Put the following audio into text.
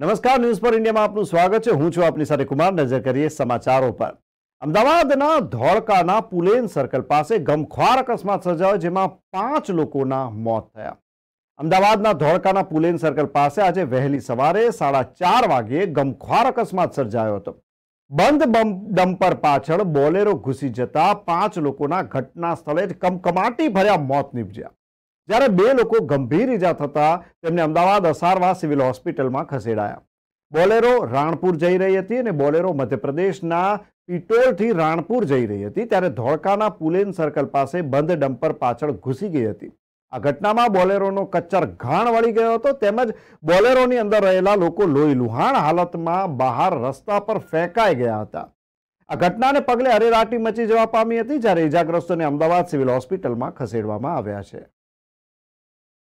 નમસ્કાર ન્યૂઝ પર ઇન્ડિયામાં આપનું સ્વાગત છે હું છું આપની સાથે કુમાર નજર કરીએ સમાચારો પર અમદાવાદના ધોળકાના પુલેન સર્કલ પાસે ગમખ્વાર અકસ્માત સર્જાયો જેમાં પાંચ લોકોના મોત થયા અમદાવાદના ધોળકાના પુલેન સર્કલ પાસે આજે વહેલી સવારે સાડા ચાર વાગ્યે ગમખ્વાર અકસ્માત સર્જાયો હતો બંધ ડમ્પર પાછળ બોલેરો ઘૂસી જતા પાંચ લોકોના ઘટના સ્થળે જ કમકમાટી ભર્યા મોત નીપજ્યા જ્યારે બે લોકો ગંભીર ઇજા થતા તેમને અમદાવાદ અસારવા સિવિલ હોસ્પિટલમાં ખસેડાયા બોલેરો રાણપુર જઈ રહી હતી અને બોલેરો મધ્યપ્રદેશના પિટોલથી રાણપુર જઈ રહી હતી ત્યારે ધોળકાના પુલેન સર્કલ પાસે બંધ ડમ્પર પાછળ ઘૂસી ગઈ હતી આ ઘટનામાં બોલેરોનો કચ્ચર ઘાણ વળી ગયો હતો તેમજ બોલેરોની અંદર રહેલા લોકો લોહી લુહાણ હાલતમાં બહાર રસ્તા પર ફેંકાઈ ગયા હતા આ ઘટનાને પગલે અરેરાટી મચી જવા પામી હતી જ્યારે ઇજાગ્રસ્તોને અમદાવાદ સિવિલ હોસ્પિટલમાં ખસેડવામાં આવ્યા છે